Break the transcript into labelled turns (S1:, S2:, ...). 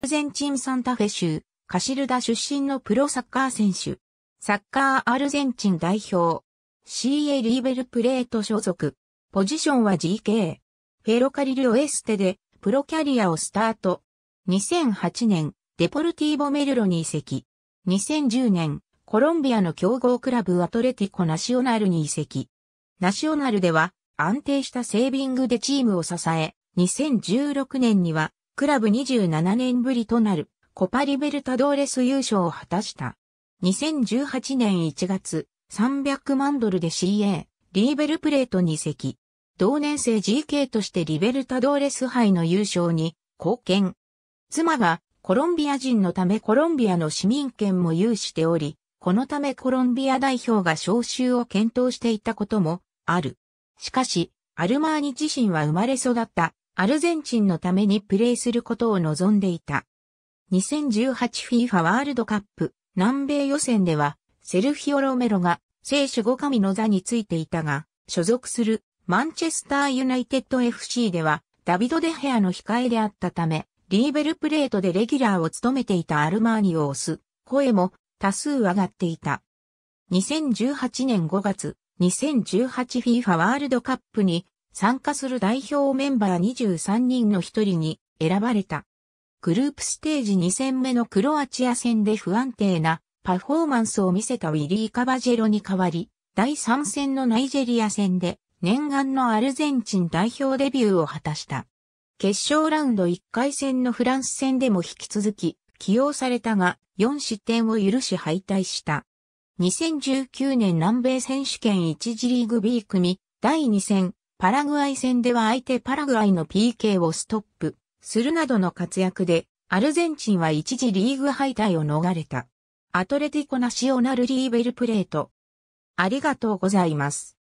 S1: アルゼンチンサンタフェ州、カシルダ出身のプロサッカー選手。サッカーアルゼンチン代表。CA リーベルプレート所属。ポジションは GK。フェロカリルオエステでプロキャリアをスタート。2008年、デポルティーボメルロに移籍。2010年、コロンビアの強豪クラブアトレティコナショナルに移籍。ナショナルでは安定したセービングでチームを支え、2016年にはクラブ27年ぶりとなるコパリベルタドーレス優勝を果たした。2018年1月、300万ドルで CA、リーベルプレートに席。同年生 GK としてリベルタドーレス杯の優勝に貢献。妻がコロンビア人のためコロンビアの市民権も有しており、このためコロンビア代表が招集を検討していたこともある。しかし、アルマーニ自身は生まれ育ったアルゼンチンのためにプレーすることを望んでいた。2018FIFA ワールドカップ南米予選では、セルフィオ・ロメロが聖守護神の座についていたが、所属するマンチェスター・ユナイテッド FC では、ダビド・デヘアの控えであったため、リーベルプレートでレギュラーを務めていたアルマーニを推す声も多数上がっていた。2018年5月、2018FIFA ワールドカップに参加する代表メンバー23人の一人に選ばれた。グループステージ2戦目のクロアチア戦で不安定なパフォーマンスを見せたウィリー・カバジェロに代わり、第3戦のナイジェリア戦で念願のアルゼンチン代表デビューを果たした。決勝ラウンド1回戦のフランス戦でも引き続き起用されたが4失点を許し敗退した。2019年南米選手権1次リーグ B 組第2戦パラグアイ戦では相手パラグアイの PK をストップするなどの活躍で、アルゼンチンは一時リーグ敗退を逃れた。アトレティコナシオナルリーベルプレート。ありがとうございます。